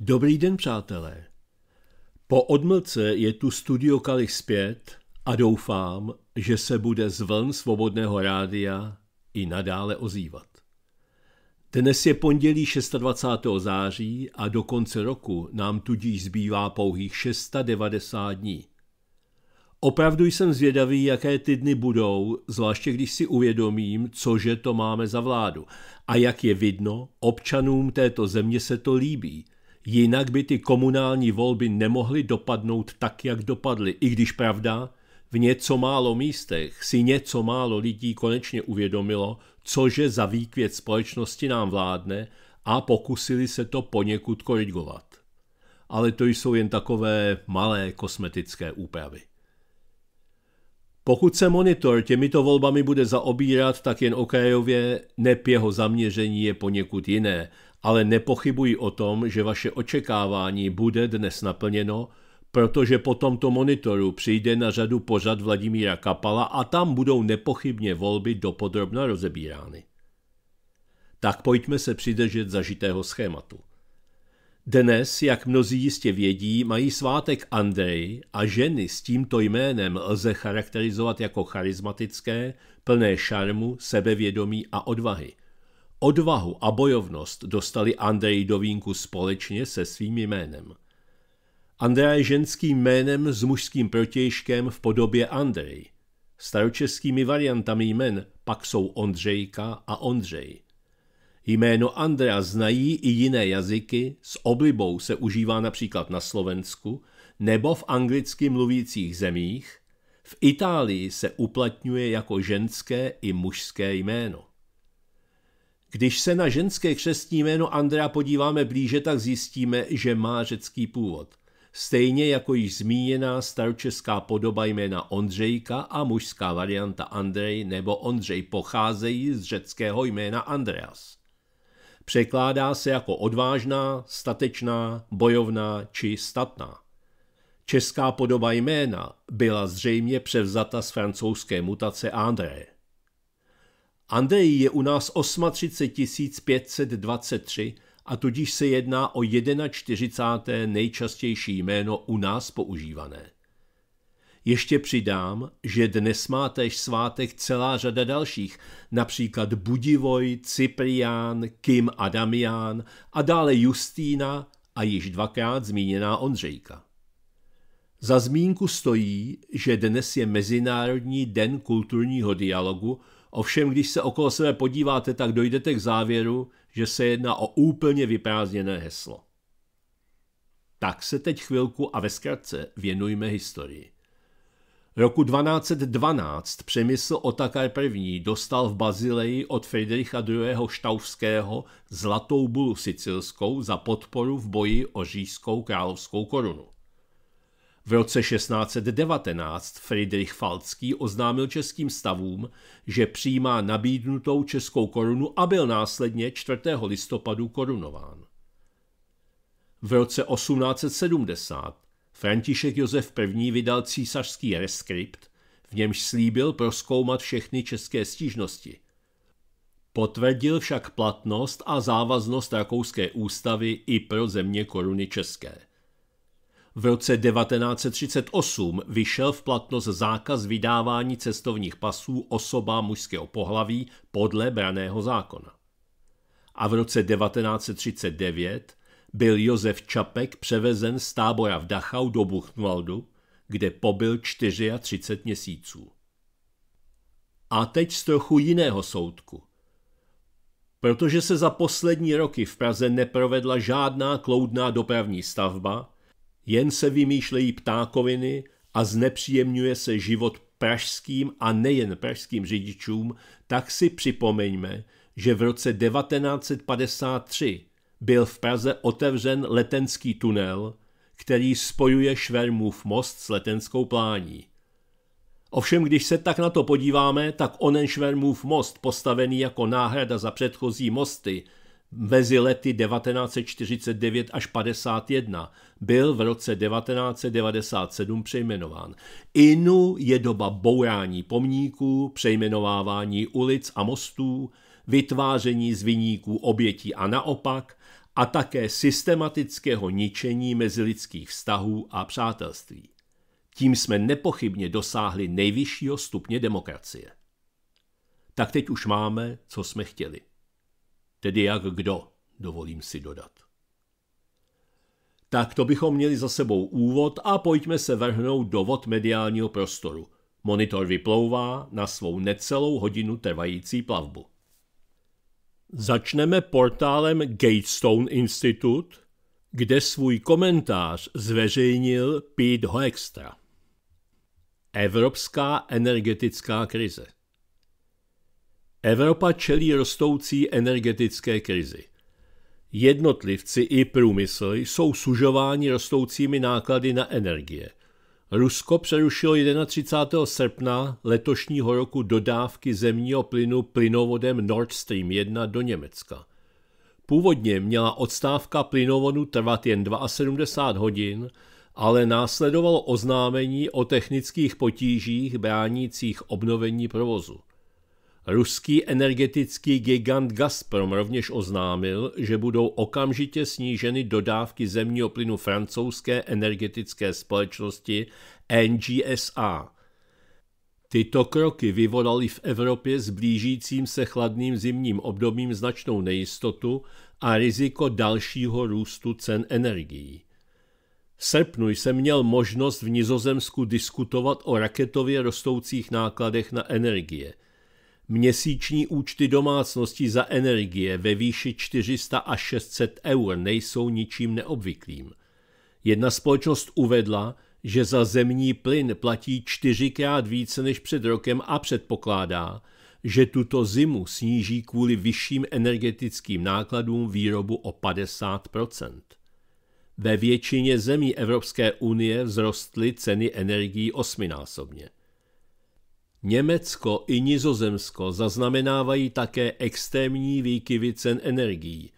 Dobrý den, přátelé. Po odmlce je tu studio Kalich zpět a doufám, že se bude z vln svobodného rádia i nadále ozývat. Dnes je pondělí 26. září a do konce roku nám tudíž zbývá pouhých 690 dní. Opravdu jsem zvědavý, jaké ty dny budou, zvláště když si uvědomím, cože to máme za vládu. A jak je vidno, občanům této země se to líbí – Jinak by ty komunální volby nemohly dopadnout tak, jak dopadly, i když pravda, v něco málo místech si něco málo lidí konečně uvědomilo, cože za výkvět společnosti nám vládne a pokusili se to poněkud korigovat. Ale to jsou jen takové malé kosmetické úpravy. Pokud se monitor těmito volbami bude zaobírat, tak jen okrajově nep jeho zaměření je poněkud jiné ale nepochybuji o tom, že vaše očekávání bude dnes naplněno, protože po tomto monitoru přijde na řadu pořad Vladimíra Kapala a tam budou nepochybně volby dopodrobna rozebírány. Tak pojďme se přidržet zažitého schématu. Dnes, jak mnozí jistě vědí, mají svátek Andrej a ženy s tímto jménem lze charakterizovat jako charismatické, plné šarmu, sebevědomí a odvahy – Odvahu a bojovnost dostali Andrej do vínku společně se svým jménem. Andrea je ženským jménem s mužským protějškem v podobě Andrej. Staročeskými variantami jmen pak jsou Ondřejka a Ondřej. Jméno Andrea znají i jiné jazyky, s oblibou se užívá například na Slovensku nebo v anglicky mluvících zemích, v Itálii se uplatňuje jako ženské i mužské jméno. Když se na ženské křestní jméno Andrea podíváme blíže, tak zjistíme, že má řecký původ. Stejně jako již zmíněná staročeská podoba jména Ondřejka a mužská varianta Andrej nebo Ondřej pocházejí z řeckého jména Andreas. Překládá se jako odvážná, statečná, bojovná či statná. Česká podoba jména byla zřejmě převzata z francouzské mutace André. Andej je u nás 38 523 a tudíž se jedná o 41. nejčastější jméno u nás používané. Ještě přidám, že dnes má též svátek celá řada dalších, například Budivoj, Cyprián, Kim a Damián a dále Justína a již dvakrát zmíněná Ondřejka. Za zmínku stojí, že dnes je Mezinárodní den kulturního dialogu, Ovšem, když se okolo sebe podíváte, tak dojdete k závěru, že se jedná o úplně vyprázdněné heslo. Tak se teď chvilku a ve zkratce věnujme historii. Roku 1212 Přemysl Otakar I. dostal v Bazileji od Friedricha II. Štaufského zlatou bulu sicilskou za podporu v boji o říšskou královskou korunu. V roce 1619 Friedrich Falcký oznámil českým stavům, že přijímá nabídnutou českou korunu a byl následně 4. listopadu korunován. V roce 1870 František Josef I. vydal císařský reskript, v němž slíbil proskoumat všechny české stížnosti. Potvrdil však platnost a závaznost rakouské ústavy i pro země koruny české. V roce 1938 vyšel v platnost zákaz vydávání cestovních pasů osobám mužského pohlaví podle braného zákona. A v roce 1939 byl Josef Čapek převezen z tábora v Dachau do Buchenwaldu, kde pobyl 34 měsíců. A teď z trochu jiného soudku. Protože se za poslední roky v Praze neprovedla žádná kloudná dopravní stavba, jen se vymýšlejí ptákoviny a znepříjemňuje se život pražským a nejen pražským řidičům, tak si připomeňme, že v roce 1953 byl v Praze otevřen letenský tunel, který spojuje Švermův most s letenskou plání. Ovšem, když se tak na to podíváme, tak onen Švermův most, postavený jako náhrada za předchozí mosty, mezi lety 1949 až 51 byl v roce 1997 přejmenován. Inu je doba bourání pomníků, přejmenovávání ulic a mostů, vytváření zviníků obětí a naopak a také systematického ničení mezilidských vztahů a přátelství. Tím jsme nepochybně dosáhli nejvyššího stupně demokracie. Tak teď už máme, co jsme chtěli. Tedy jak kdo, dovolím si dodat. Tak to bychom měli za sebou úvod a pojďme se vrhnout do vod mediálního prostoru. Monitor vyplouvá na svou necelou hodinu trvající plavbu. Začneme portálem Gatestone Institute, kde svůj komentář zveřejnil Pete Hoekstra. Evropská energetická krize. Evropa čelí rostoucí energetické krizi. Jednotlivci i průmysl jsou sužováni rostoucími náklady na energie. Rusko přerušilo 31. srpna letošního roku dodávky zemního plynu plynovodem Nord Stream 1 do Německa. Původně měla odstávka plynovodu trvat jen 72 hodin, ale následovalo oznámení o technických potížích bránících obnovení provozu. Ruský energetický gigant Gazprom rovněž oznámil, že budou okamžitě sníženy dodávky zemního plynu francouzské energetické společnosti NGSA. Tyto kroky vyvolaly v Evropě s blížícím se chladným zimním obdobím značnou nejistotu a riziko dalšího růstu cen energií. V srpnu jsem měl možnost v Nizozemsku diskutovat o raketově rostoucích nákladech na energie – Měsíční účty domácnosti za energie ve výši 400 až 600 eur nejsou ničím neobvyklým. Jedna společnost uvedla, že za zemní plyn platí čtyřikrát více než před rokem a předpokládá, že tuto zimu sníží kvůli vyšším energetickým nákladům výrobu o 50 Ve většině zemí Evropské unie vzrostly ceny energií osminásobně. Německo i Nizozemsko zaznamenávají také extrémní výkyvy cen energií.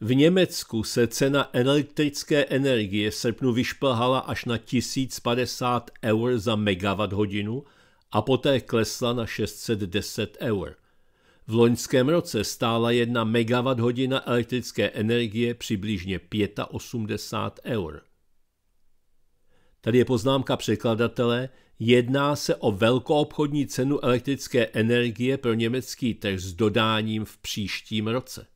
V Německu se cena elektrické energie v srpnu vyšplhala až na 1050 eur za megawatt hodinu a poté klesla na 610 eur. V loňském roce stála jedna megawatt hodina elektrické energie přibližně 85 eur. Tady je poznámka překladatele. Jedná se o velkoobchodní cenu elektrické energie pro německý trh s dodáním v příštím roce.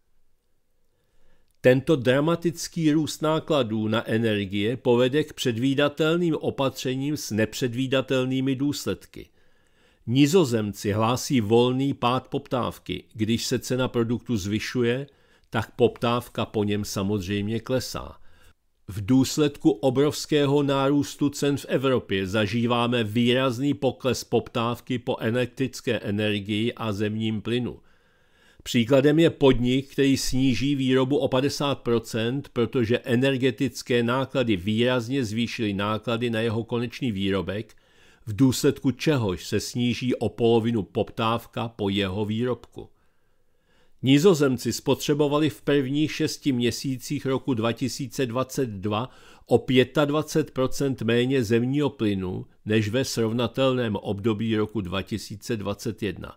Tento dramatický růst nákladů na energie povede k předvídatelným opatřením s nepředvídatelnými důsledky. Nizozemci hlásí volný pád poptávky. Když se cena produktu zvyšuje, tak poptávka po něm samozřejmě klesá. V důsledku obrovského nárůstu cen v Evropě zažíváme výrazný pokles poptávky po elektrické energii a zemním plynu. Příkladem je podnik, který sníží výrobu o 50%, protože energetické náklady výrazně zvýšily náklady na jeho konečný výrobek, v důsledku čehož se sníží o polovinu poptávka po jeho výrobku. Nizozemci spotřebovali v prvních šesti měsících roku 2022 o 25 méně zemního plynu než ve srovnatelném období roku 2021.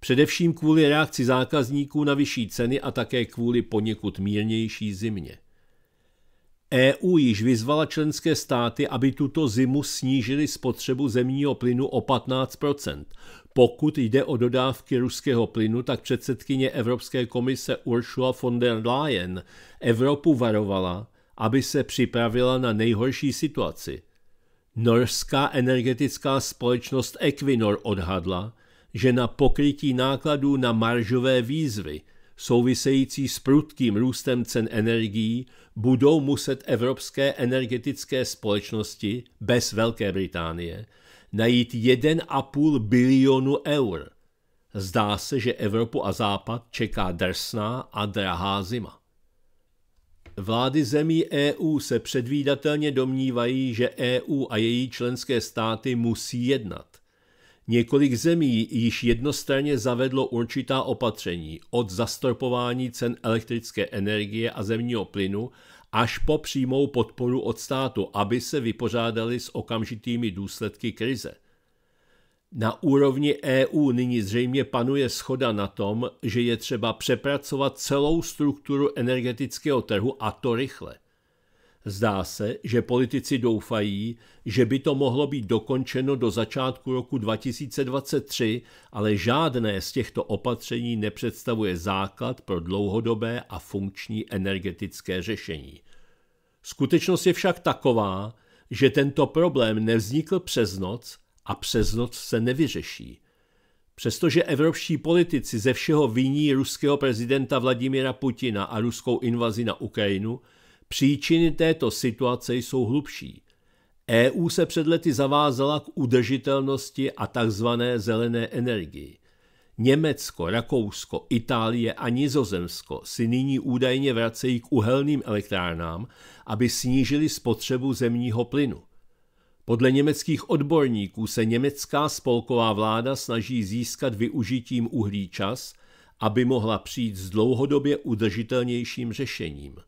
Především kvůli reakci zákazníků na vyšší ceny a také kvůli poněkud mírnější zimě. EU již vyzvala členské státy, aby tuto zimu snížili spotřebu zemního plynu o 15 pokud jde o dodávky ruského plynu, tak předsedkyně Evropské komise Ursula von der Leyen Evropu varovala, aby se připravila na nejhorší situaci. Norská energetická společnost Equinor odhadla, že na pokrytí nákladů na maržové výzvy související s prudkým růstem cen energií budou muset evropské energetické společnosti bez Velké Británie najít 1,5 bilionu eur. Zdá se, že Evropu a Západ čeká drsná a drahá zima. Vlády zemí EU se předvídatelně domnívají, že EU a její členské státy musí jednat. Několik zemí již jednostranně zavedlo určitá opatření od zastropování cen elektrické energie a zemního plynu až po přímou podporu od státu, aby se vypořádali s okamžitými důsledky krize. Na úrovni EU nyní zřejmě panuje schoda na tom, že je třeba přepracovat celou strukturu energetického trhu a to rychle. Zdá se, že politici doufají, že by to mohlo být dokončeno do začátku roku 2023, ale žádné z těchto opatření nepředstavuje základ pro dlouhodobé a funkční energetické řešení. Skutečnost je však taková, že tento problém nevznikl přes noc a přes noc se nevyřeší. Přestože evropští politici ze všeho viní ruského prezidenta Vladimira Putina a ruskou invazi na Ukrajinu, Příčiny této situace jsou hlubší. EU se před lety zavázala k udržitelnosti a tzv. zelené energii. Německo, Rakousko, Itálie a Nizozemsko si nyní údajně vracejí k uhelným elektrárnám, aby snížili spotřebu zemního plynu. Podle německých odborníků se německá spolková vláda snaží získat využitím uhlí čas, aby mohla přijít s dlouhodobě udržitelnějším řešením –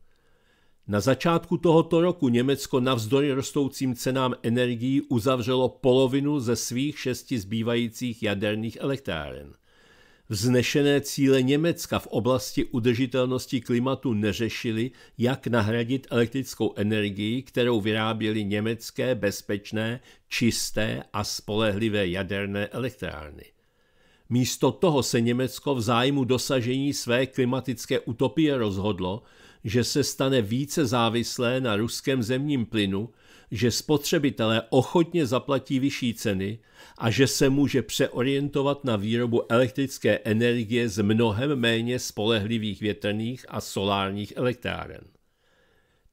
na začátku tohoto roku Německo navzdory rostoucím cenám energií uzavřelo polovinu ze svých šesti zbývajících jaderných elektráren. Vznešené cíle Německa v oblasti udržitelnosti klimatu neřešili, jak nahradit elektrickou energii, kterou vyráběly německé bezpečné, čisté a spolehlivé jaderné elektrárny. Místo toho se Německo v zájmu dosažení své klimatické utopie rozhodlo, že se stane více závislé na ruském zemním plynu, že spotřebitelé ochotně zaplatí vyšší ceny a že se může přeorientovat na výrobu elektrické energie z mnohem méně spolehlivých větrných a solárních elektráren.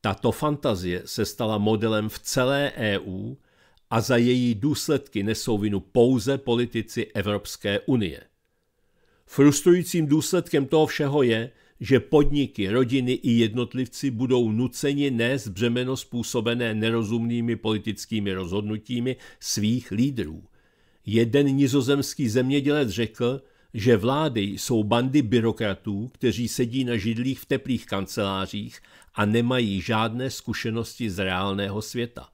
Tato fantazie se stala modelem v celé EU a za její důsledky nesou vinu pouze politici Evropské unie. Frustrujícím důsledkem toho všeho je, že podniky, rodiny i jednotlivci budou nuceni nést břemeno způsobené nerozumnými politickými rozhodnutími svých lídrů. Jeden nizozemský zemědělec řekl, že vlády jsou bandy byrokratů, kteří sedí na židlích v teplých kancelářích a nemají žádné zkušenosti z reálného světa.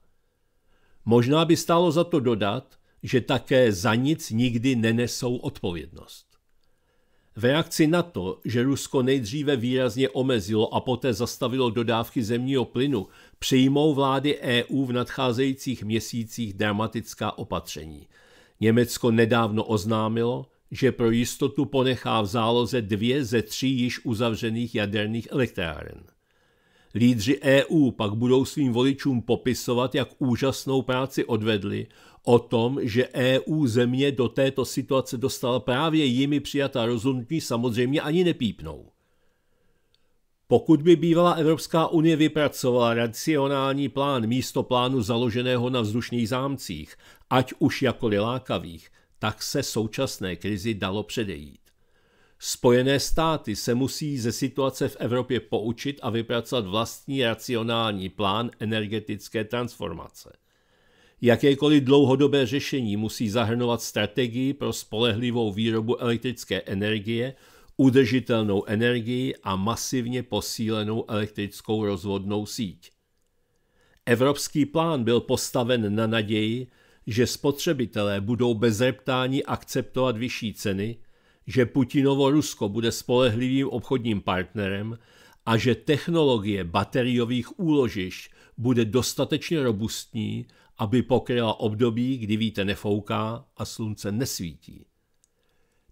Možná by stálo za to dodat, že také za nic nikdy nenesou odpovědnost. V reakci na to, že Rusko nejdříve výrazně omezilo a poté zastavilo dodávky zemního plynu, přijmou vlády EU v nadcházejících měsících dramatická opatření. Německo nedávno oznámilo, že pro jistotu ponechá v záloze dvě ze tří již uzavřených jaderných elektráren. Lídři EU pak budou svým voličům popisovat, jak úžasnou práci odvedli, o tom, že EU země do této situace dostala právě jimi přijatá rozhodnutí, samozřejmě ani nepípnou. Pokud by bývala Evropská unie vypracovala racionální plán místo plánu založeného na vzdušných zámcích, ať už jako lákavých, tak se současné krizi dalo předejít. Spojené státy se musí ze situace v Evropě poučit a vypracovat vlastní racionální plán energetické transformace. Jakékoliv dlouhodobé řešení musí zahrnovat strategii pro spolehlivou výrobu elektrické energie, udržitelnou energii a masivně posílenou elektrickou rozvodnou síť. Evropský plán byl postaven na naději, že spotřebitelé budou bez reptání akceptovat vyšší ceny – že Putinovo Rusko bude spolehlivým obchodním partnerem a že technologie bateriových úložišť bude dostatečně robustní, aby pokryla období, kdy víte nefouká a slunce nesvítí.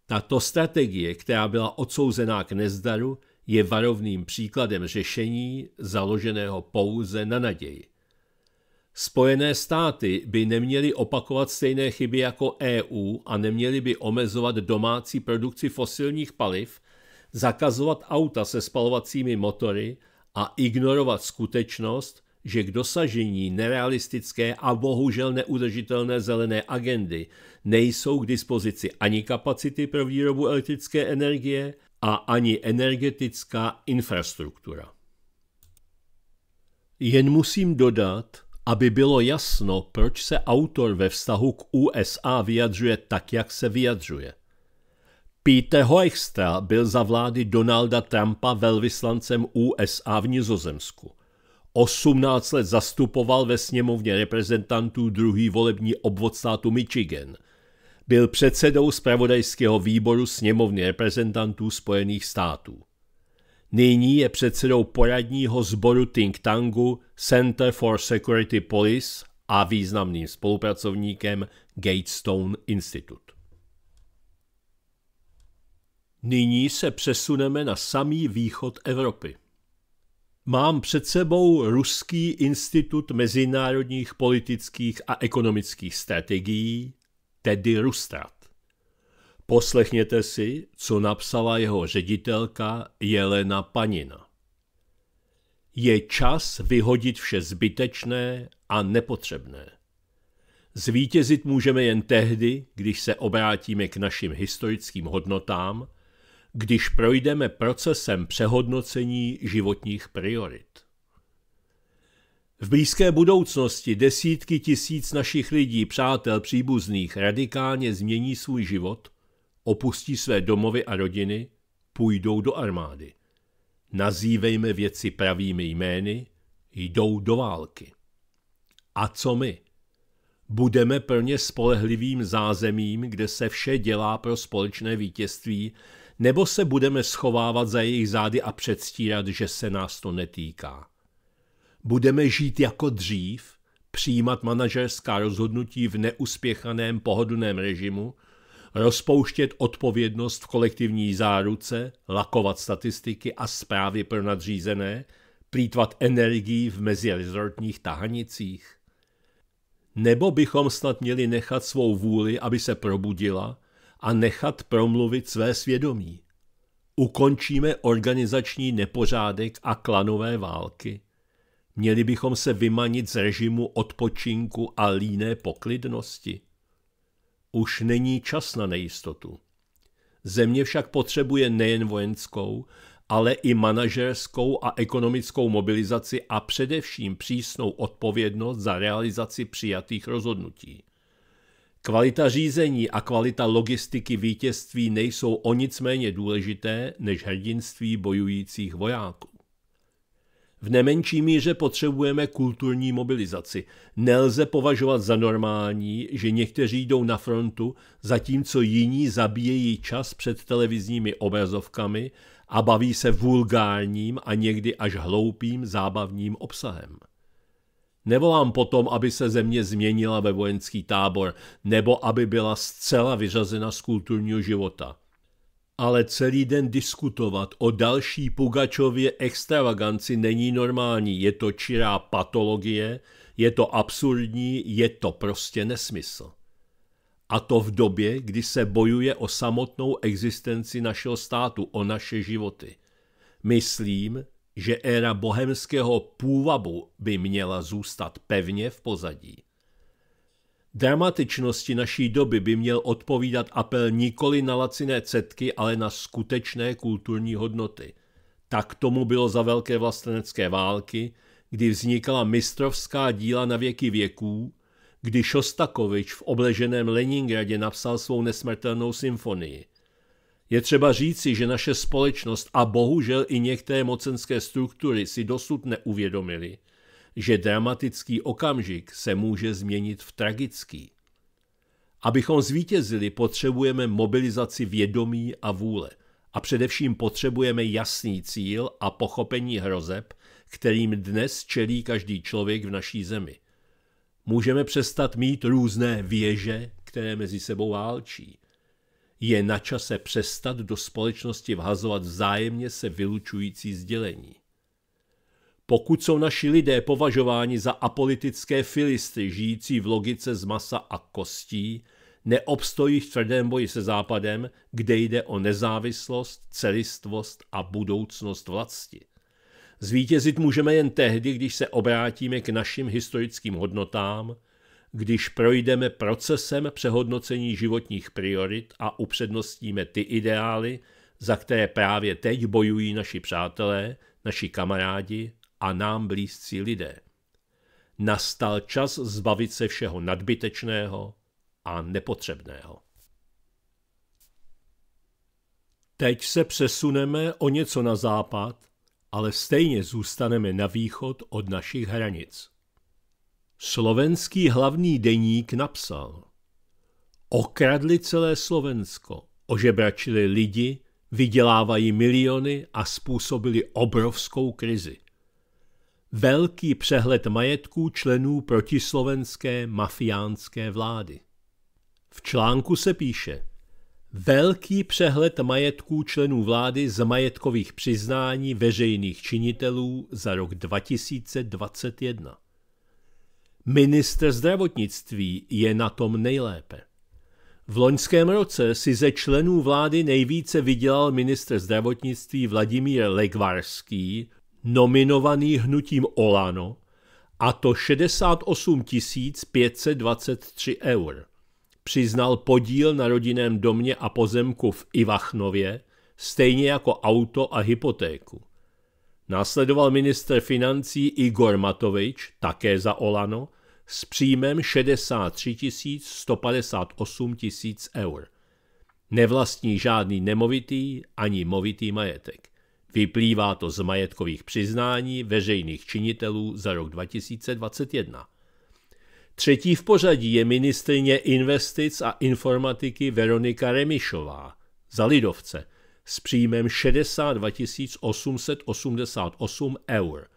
Tato strategie, která byla odsouzená k nezdaru, je varovným příkladem řešení založeného pouze na naději. Spojené státy by neměly opakovat stejné chyby jako EU a neměly by omezovat domácí produkci fosilních paliv, zakazovat auta se spalovacími motory a ignorovat skutečnost, že k dosažení nerealistické a bohužel neudržitelné zelené agendy nejsou k dispozici ani kapacity pro výrobu elektrické energie a ani energetická infrastruktura. Jen musím dodat, aby bylo jasno, proč se autor ve vztahu k USA vyjadřuje tak, jak se vyjadřuje. Pete Hoekstra byl za vlády Donalda Trumpa velvyslancem USA v Nizozemsku. 18 let zastupoval ve sněmovně reprezentantů druhý volební obvod státu Michigan. Byl předsedou zpravodajského výboru sněmovny reprezentantů Spojených států. Nyní je předsedou poradního sboru think tanku Center for Security Police a významným spolupracovníkem Gatestone Institute. Nyní se přesuneme na samý východ Evropy. Mám před sebou Ruský institut mezinárodních politických a ekonomických strategií, tedy Rustrat. Poslechněte si, co napsala jeho ředitelka Jelena Panina. Je čas vyhodit vše zbytečné a nepotřebné. Zvítězit můžeme jen tehdy, když se obrátíme k našim historickým hodnotám, když projdeme procesem přehodnocení životních priorit. V blízké budoucnosti desítky tisíc našich lidí, přátel, příbuzných radikálně změní svůj život opustí své domovy a rodiny, půjdou do armády. Nazývejme věci pravými jmény, jdou do války. A co my? Budeme plně spolehlivým zázemím, kde se vše dělá pro společné vítězství, nebo se budeme schovávat za jejich zády a předstírat, že se nás to netýká. Budeme žít jako dřív, přijímat manažerská rozhodnutí v neuspěchaném pohodlném režimu – rozpouštět odpovědnost v kolektivní záruce, lakovat statistiky a zprávy pro nadřízené, plítvat energii v meziresortních tahanicích? Nebo bychom snad měli nechat svou vůli, aby se probudila a nechat promluvit své svědomí? Ukončíme organizační nepořádek a klanové války. Měli bychom se vymanit z režimu odpočinku a líné poklidnosti. Už není čas na nejistotu. Země však potřebuje nejen vojenskou, ale i manažerskou a ekonomickou mobilizaci a především přísnou odpovědnost za realizaci přijatých rozhodnutí. Kvalita řízení a kvalita logistiky vítězství nejsou o nic méně důležité než hrdinství bojujících vojáků. V nemenší míře potřebujeme kulturní mobilizaci. Nelze považovat za normální, že někteří jdou na frontu, zatímco jiní zabíjejí čas před televizními obrazovkami a baví se vulgárním a někdy až hloupým zábavním obsahem. Nevolám potom, aby se země změnila ve vojenský tábor, nebo aby byla zcela vyřazena z kulturního života – ale celý den diskutovat o další Pugačově extravaganci není normální. Je to čirá patologie, je to absurdní, je to prostě nesmysl. A to v době, kdy se bojuje o samotnou existenci našeho státu, o naše životy. Myslím, že éra bohemského půvabu by měla zůstat pevně v pozadí. Dramatičnosti naší doby by měl odpovídat apel nikoli na laciné cetky, ale na skutečné kulturní hodnoty. Tak tomu bylo za velké vlastenecké války, kdy vznikala mistrovská díla na věky věků, kdy Šostakovič v obleženém Leningradě napsal svou nesmrtelnou symfonii. Je třeba říci, že naše společnost a bohužel i některé mocenské struktury si dosud neuvědomili – že dramatický okamžik se může změnit v tragický. Abychom zvítězili, potřebujeme mobilizaci vědomí a vůle a především potřebujeme jasný cíl a pochopení hrozeb, kterým dnes čelí každý člověk v naší zemi. Můžeme přestat mít různé věže, které mezi sebou válčí. Je na čase přestat do společnosti vhazovat vzájemně se vylučující sdělení. Pokud jsou naši lidé považováni za apolitické filisty, žijící v logice z masa a kostí, neobstojí v tvrdém boji se Západem, kde jde o nezávislost, celistvost a budoucnost vlasti. Zvítězit můžeme jen tehdy, když se obrátíme k našim historickým hodnotám, když projdeme procesem přehodnocení životních priorit a upřednostníme ty ideály, za které právě teď bojují naši přátelé, naši kamarádi, a nám blízcí lidé. Nastal čas zbavit se všeho nadbytečného a nepotřebného. Teď se přesuneme o něco na západ, ale stejně zůstaneme na východ od našich hranic. Slovenský hlavní deník napsal Okradli celé Slovensko, ožebračili lidi, vydělávají miliony a způsobili obrovskou krizi velký přehled majetků členů protislovenské mafiánské vlády. V článku se píše Velký přehled majetků členů vlády z majetkových přiznání veřejných činitelů za rok 2021. Minister zdravotnictví je na tom nejlépe. V loňském roce si ze členů vlády nejvíce vydělal minister zdravotnictví Vladimír Legvarský nominovaný hnutím Olano, a to 68 523 eur. Přiznal podíl na rodinném domě a pozemku v Ivachnově, stejně jako auto a hypotéku. Následoval minister financí Igor Matovič, také za Olano, s příjmem 63 158 000 eur. Nevlastní žádný nemovitý ani movitý majetek. Vyplývá to z majetkových přiznání veřejných činitelů za rok 2021. Třetí v pořadí je ministrině investic a informatiky Veronika Remišová za Lidovce s příjmem 62 888 eur.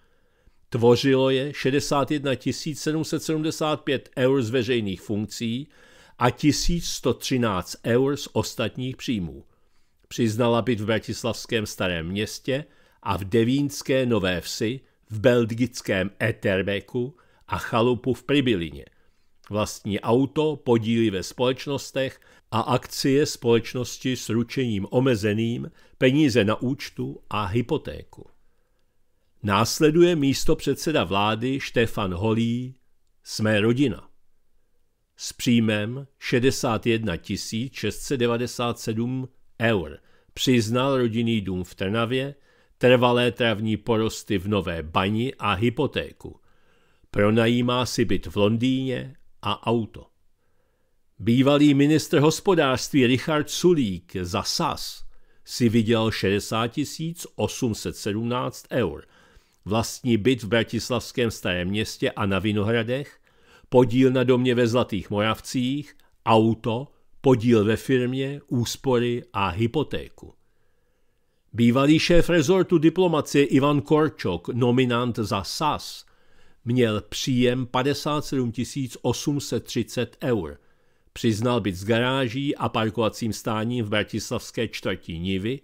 Tvořilo je 61 775 eur z veřejných funkcí a 1113 eur z ostatních příjmů. Přiznala byt v bratislavském starém městě a v devínské Nové Vsi, v belgickém Eterbeku a chalupu v Pribilině. Vlastní auto, podíly ve společnostech a akcie společnosti s ručením omezeným, peníze na účtu a hypotéku. Následuje místo předseda vlády Štefan Holí, jsme rodina. S příjmem 61 697 eur. Přiznal rodinný dům v Trnavě, trvalé travní porosty v Nové Bani a hypotéku. Pronajímá si byt v Londýně a auto. Bývalý ministr hospodářství Richard Sulík za SAS si viděl 60 817 eur. Vlastní byt v bratislavském starém městě a na Vinohradech, podíl na domě ve Zlatých Moravcích, auto podíl ve firmě, úspory a hypotéku. Bývalý šéf rezortu diplomacie Ivan Korčok, nominant za SAS, měl příjem 57 830 eur. Přiznal byt z garáží a parkovacím stáním v bratislavské čtvrti Nivy,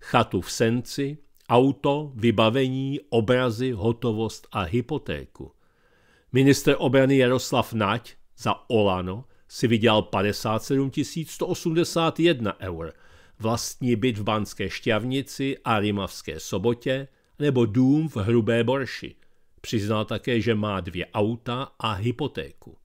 chatu v Senci, auto, vybavení, obrazy, hotovost a hypotéku. Minister obrany Jaroslav Nať za Olano – si vydělal 57 181 eur, vlastní byt v Banské Šťavnici a Rimavské Sobotě nebo dům v Hrubé Borši. Přiznal také, že má dvě auta a hypotéku.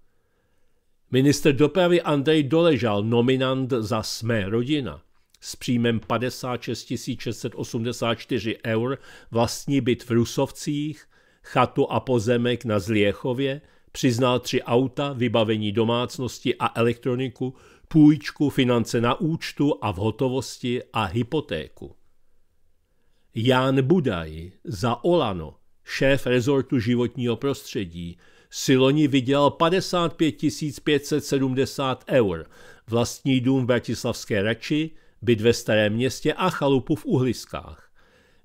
Minister dopravy Andrej Doležal, nominant za Smé rodina, s příjmem 56 684 eur vlastní byt v Rusovcích, chatu a pozemek na Zliechově, Přiznal tři auta, vybavení domácnosti a elektroniku, půjčku, finance na účtu a v hotovosti a hypotéku. Ján Budaj za Olano, šéf rezortu životního prostředí, si loni vydělal 55 570 eur, vlastní dům v Bratislavské Rači, byt ve Starém městě a chalupu v Uhliskách.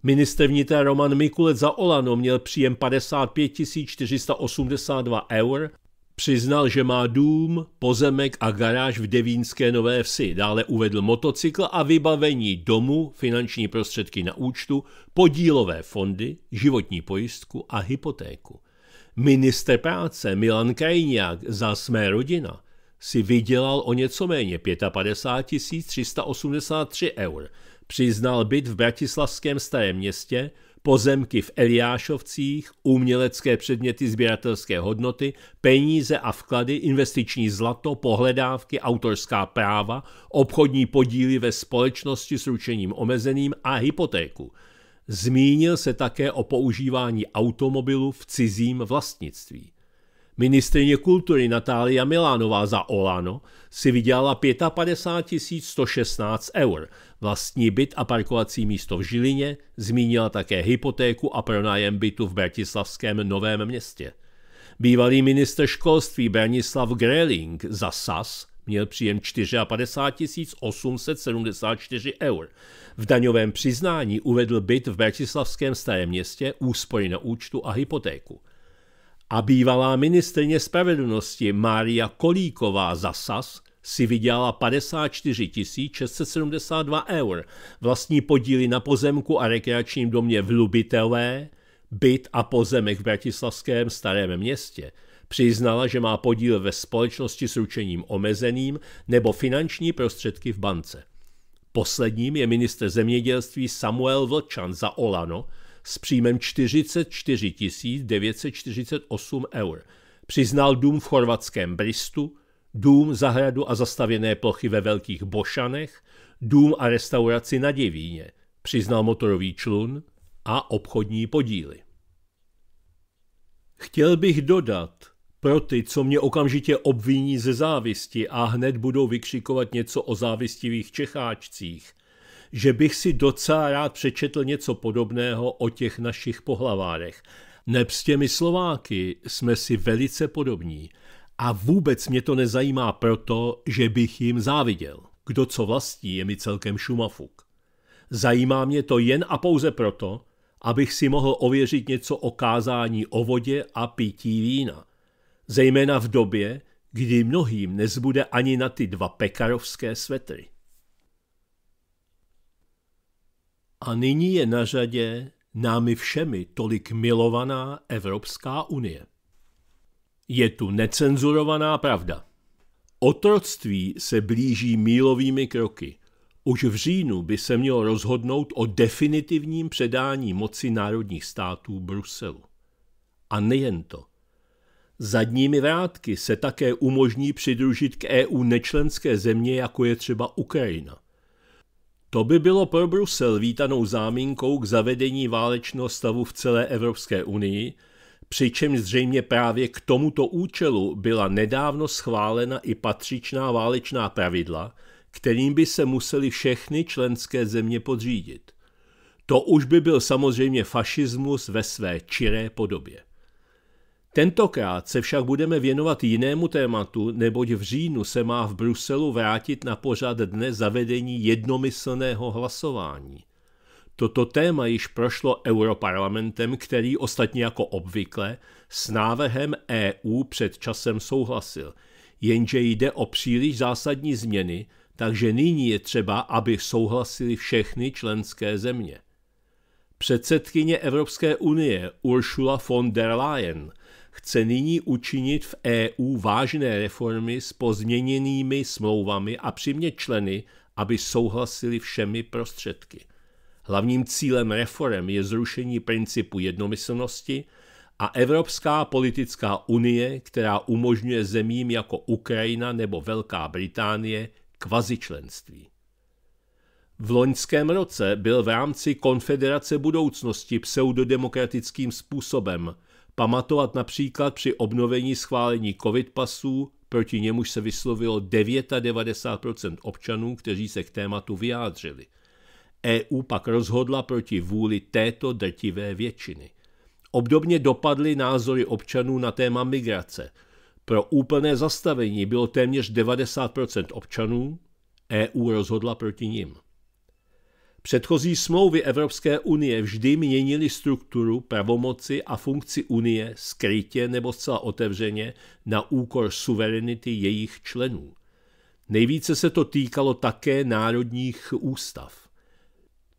Minister vnitra Roman Mikulec za Olano měl příjem 55 482 eur, přiznal, že má dům, pozemek a garáž v Devínské Nové Vsi, dále uvedl motocykl a vybavení domu, finanční prostředky na účtu, podílové fondy, životní pojistku a hypotéku. Minister práce Milan Krajňák za Smé rodina si vydělal o něco méně 55 383 eur – Přiznal byt v bratislavském starém městě, pozemky v Eliášovcích, umělecké předměty sběratelské hodnoty, peníze a vklady, investiční zlato, pohledávky, autorská práva, obchodní podíly ve společnosti s ručením omezeným a hypotéku. Zmínil se také o používání automobilu v cizím vlastnictví. Ministrině kultury Natália Milánová za Olano si vydělala 55 116 eur. Vlastní byt a parkovací místo v Žilině zmínila také hypotéku a pronájem bytu v bratislavském Novém městě. Bývalý minister školství Branislav Greling za SAS měl příjem 54 874 eur. V daňovém přiznání uvedl byt v bratislavském starém městě, úspory na účtu a hypotéku – a bývalá ministrně spravedlnosti Mária Kolíková Zasas si vydělala 54 672 eur, vlastní podíly na pozemku a rekreačním domě v Lubitelé, byt a pozemek v bratislavském starém městě. Přiznala, že má podíl ve společnosti s ručením omezeným nebo finanční prostředky v bance. Posledním je minister zemědělství Samuel Vlčan za Olano, s příjmem 44 948 eur. Přiznal dům v chorvatském Bristu, dům, zahradu a zastavěné plochy ve Velkých Bošanech, dům a restauraci na Děvíně. Přiznal motorový člun a obchodní podíly. Chtěl bych dodat, pro ty, co mě okamžitě obviní ze závisti a hned budou vykřikovat něco o závistivých Čecháčcích – že bych si docela rád přečetl něco podobného o těch našich pohlavárech. Neb s těmi Slováky jsme si velice podobní a vůbec mě to nezajímá proto, že bych jim záviděl. Kdo co vlastní, je mi celkem šumafuk. Zajímá mě to jen a pouze proto, abych si mohl ověřit něco o kázání o vodě a pití vína. Zejména v době, kdy mnohým nezbude ani na ty dva pekarovské svetry. A nyní je na řadě námi všemi tolik milovaná Evropská unie. Je tu necenzurovaná pravda. Otroctví se blíží mílovými kroky. Už v říjnu by se mělo rozhodnout o definitivním předání moci národních států Bruselu. A nejen to. Zadními vrátky se také umožní přidružit k EU nečlenské země, jako je třeba Ukrajina. To by bylo pro Brusel vítanou záminkou k zavedení válečného stavu v celé Evropské unii, přičemž zřejmě právě k tomuto účelu byla nedávno schválena i patřičná válečná pravidla, kterým by se museli všechny členské země podřídit. To už by byl samozřejmě fašismus ve své čiré podobě. Tentokrát se však budeme věnovat jinému tématu, neboť v říjnu se má v Bruselu vrátit na pořad dne zavedení jednomyslného hlasování. Toto téma již prošlo europarlamentem, který ostatně jako obvykle s návrhem EU před časem souhlasil, jenže jde o příliš zásadní změny, takže nyní je třeba, aby souhlasili všechny členské země. Předsedkyně Evropské unie Ursula von der Leyen – chce nyní učinit v EU vážné reformy s pozměněnými smlouvami a přimět členy, aby souhlasili všemi prostředky. Hlavním cílem reform je zrušení principu jednomyslnosti a Evropská politická unie, která umožňuje zemím jako Ukrajina nebo Velká Británie kvazičlenství. V loňském roce byl v rámci Konfederace budoucnosti pseudodemokratickým způsobem pamatovat například při obnovení schválení covid pasů, proti němuž se vyslovilo 99% občanů, kteří se k tématu vyjádřili. EU pak rozhodla proti vůli této drtivé většiny. Obdobně dopadly názory občanů na téma migrace. Pro úplné zastavení bylo téměř 90% občanů, EU rozhodla proti nim. Předchozí smlouvy Evropské unie vždy měnily strukturu, pravomoci a funkci unie skrytě nebo zcela otevřeně na úkor suverenity jejich členů. Nejvíce se to týkalo také národních ústav.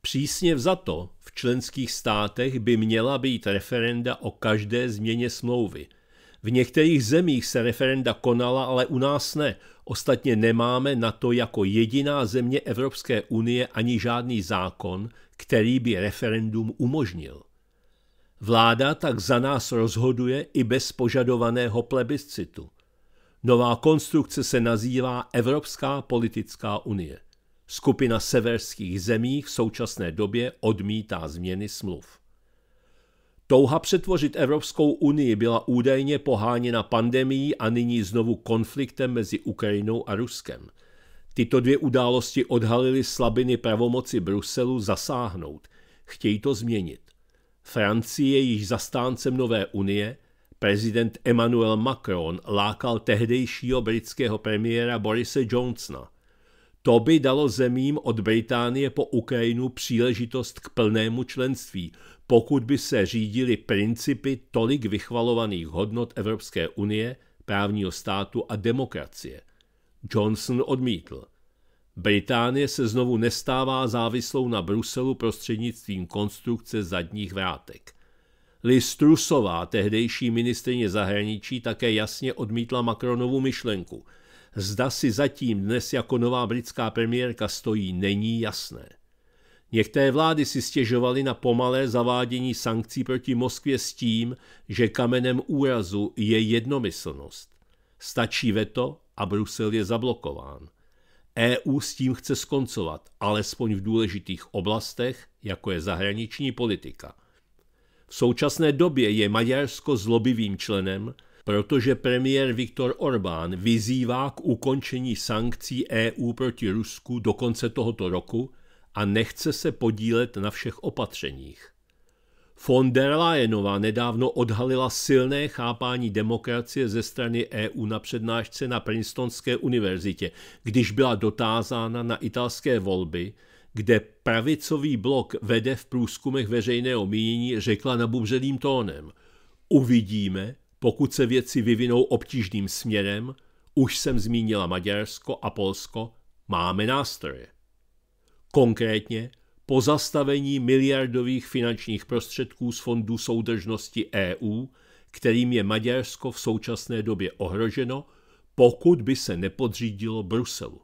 Přísně vzato v členských státech by měla být referenda o každé změně smlouvy, v některých zemích se referenda konala, ale u nás ne. Ostatně nemáme na to jako jediná země Evropské unie ani žádný zákon, který by referendum umožnil. Vláda tak za nás rozhoduje i bez požadovaného plebiscitu. Nová konstrukce se nazývá Evropská politická unie. Skupina severských zemí v současné době odmítá změny smluv. Touha přetvořit Evropskou unii byla údajně poháněna pandemií a nyní znovu konfliktem mezi Ukrajinou a Ruskem. Tyto dvě události odhalily slabiny pravomoci Bruselu zasáhnout. Chtějí to změnit. Francie je již zastáncem nové unie, prezident Emmanuel Macron lákal tehdejšího britského premiéra Borise Johnsona. To by dalo zemím od Británie po Ukrajinu příležitost k plnému členství, pokud by se řídili principy tolik vychvalovaných hodnot Evropské unie, právního státu a demokracie. Johnson odmítl. Británie se znovu nestává závislou na Bruselu prostřednictvím konstrukce zadních vrátek. Liz Trusová, tehdejší ministrině zahraničí, také jasně odmítla Macronovu myšlenku. Zda si zatím dnes jako nová britská premiérka stojí, není jasné. Některé vlády si stěžovaly na pomalé zavádění sankcí proti Moskvě s tím, že kamenem úrazu je jednomyslnost. Stačí veto a Brusel je zablokován. EU s tím chce skoncovat, alespoň v důležitých oblastech, jako je zahraniční politika. V současné době je Maďarsko zlobivým členem, protože premiér Viktor Orbán vyzývá k ukončení sankcí EU proti Rusku do konce tohoto roku – a nechce se podílet na všech opatřeních. Von der Leyenová nedávno odhalila silné chápání demokracie ze strany EU na přednášce na Princetonské univerzitě, když byla dotázána na italské volby, kde pravicový blok vede v průzkumech veřejného mínění, řekla nabubřeným tónem. Uvidíme, pokud se věci vyvinou obtížným směrem, už jsem zmínila Maďarsko a Polsko, máme nástroje. Konkrétně pozastavení miliardových finančních prostředků z Fondu soudržnosti EU, kterým je Maďarsko v současné době ohroženo, pokud by se nepodřídilo Bruselu.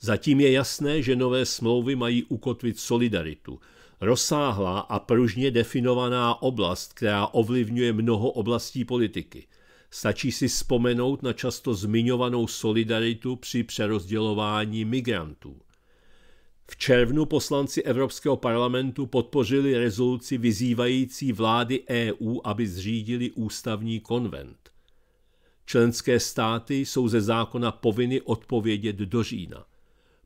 Zatím je jasné, že nové smlouvy mají ukotvit solidaritu, rozsáhlá a pružně definovaná oblast, která ovlivňuje mnoho oblastí politiky. Stačí si vzpomenout na často zmiňovanou solidaritu při přerozdělování migrantů. V červnu poslanci Evropského parlamentu podpořili rezoluci vyzývající vlády EU, aby zřídili ústavní konvent. Členské státy jsou ze zákona povinny odpovědět do října.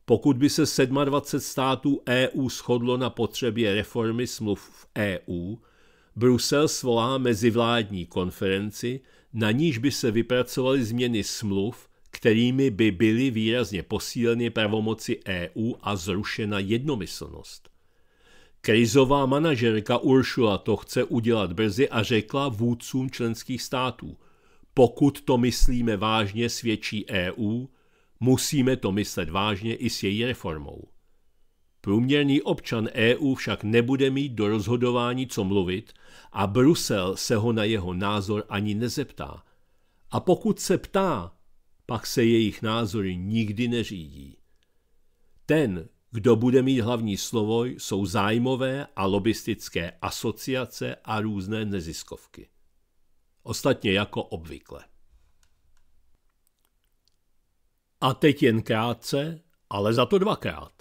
Pokud by se 27 států EU shodlo na potřebě reformy smluv v EU, Brusel svolá mezivládní konferenci, na níž by se vypracovaly změny smluv, kterými by byly výrazně posíleny pravomoci EU a zrušena jednomyslnost. Krizová manažerka Uršula to chce udělat brzy a řekla vůdcům členských států. Pokud to myslíme vážně s větší EU, musíme to myslet vážně i s její reformou. Průměrný občan EU však nebude mít do rozhodování co mluvit a Brusel se ho na jeho názor ani nezeptá. A pokud se ptá, pak se jejich názory nikdy neřídí. Ten, kdo bude mít hlavní slovo, jsou zájmové a lobistické asociace a různé neziskovky. Ostatně jako obvykle. A teď jen krátce, ale za to dvakrát.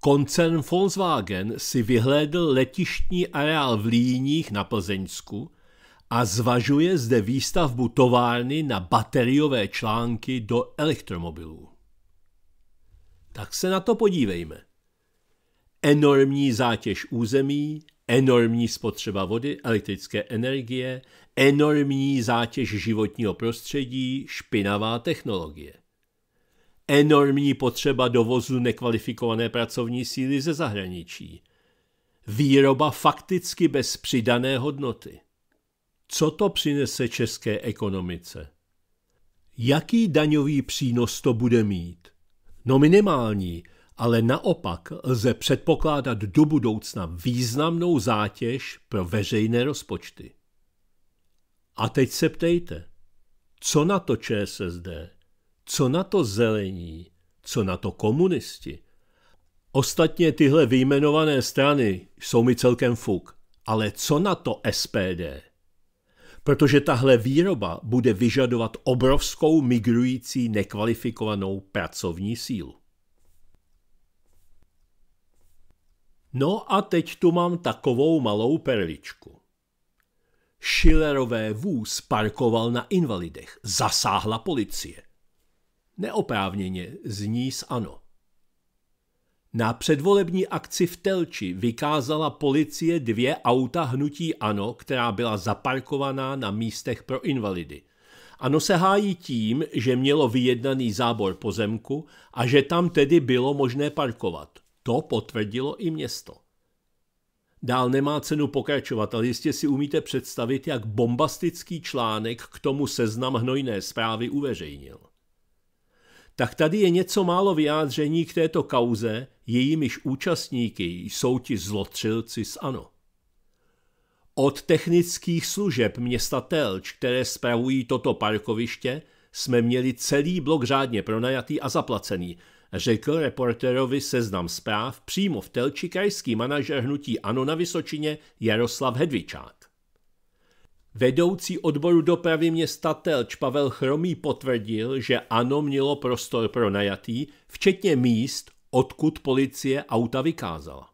Koncern Volkswagen si vyhlédl letištní areál v Líních na Plzeňsku, a zvažuje zde výstavbu továrny na bateriové články do elektromobilů. Tak se na to podívejme. Enormní zátěž území, enormní spotřeba vody, elektrické energie, enormní zátěž životního prostředí, špinavá technologie. Enormní potřeba dovozu nekvalifikované pracovní síly ze zahraničí. Výroba fakticky bez přidané hodnoty. Co to přinese české ekonomice? Jaký daňový přínos to bude mít? No minimální, ale naopak lze předpokládat do budoucna významnou zátěž pro veřejné rozpočty. A teď se ptejte, co na to ČSSD, co na to zelení, co na to komunisti. Ostatně tyhle vyjmenované strany jsou mi celkem fuk, ale co na to SPD? protože tahle výroba bude vyžadovat obrovskou migrující nekvalifikovanou pracovní sílu. No a teď tu mám takovou malou perličku. Schillerové vůz parkoval na invalidech, zasáhla policie. Neoprávněně, zní s ano. Na předvolební akci v Telči vykázala policie dvě auta hnutí ANO, která byla zaparkovaná na místech pro invalidy. ANO se hájí tím, že mělo vyjednaný zábor pozemku a že tam tedy bylo možné parkovat. To potvrdilo i město. Dál nemá cenu pokračovat, ale jistě si umíte představit, jak bombastický článek k tomu seznam hnojné zprávy uveřejnil tak tady je něco málo vyjádření k této kauze, jejímiž účastníky jsou ti zlotřilci z ANO. Od technických služeb města Telč, které spravují toto parkoviště, jsme měli celý blok řádně pronajatý a zaplacený, řekl reporterovi seznam zpráv přímo v Telči krajský manažer hnutí ANO na Vysočině Jaroslav Hedvičák. Vedoucí odboru dopravy města Telč Pavel Chromý potvrdil, že ano mělo prostor pro najatý, včetně míst, odkud policie auta vykázala.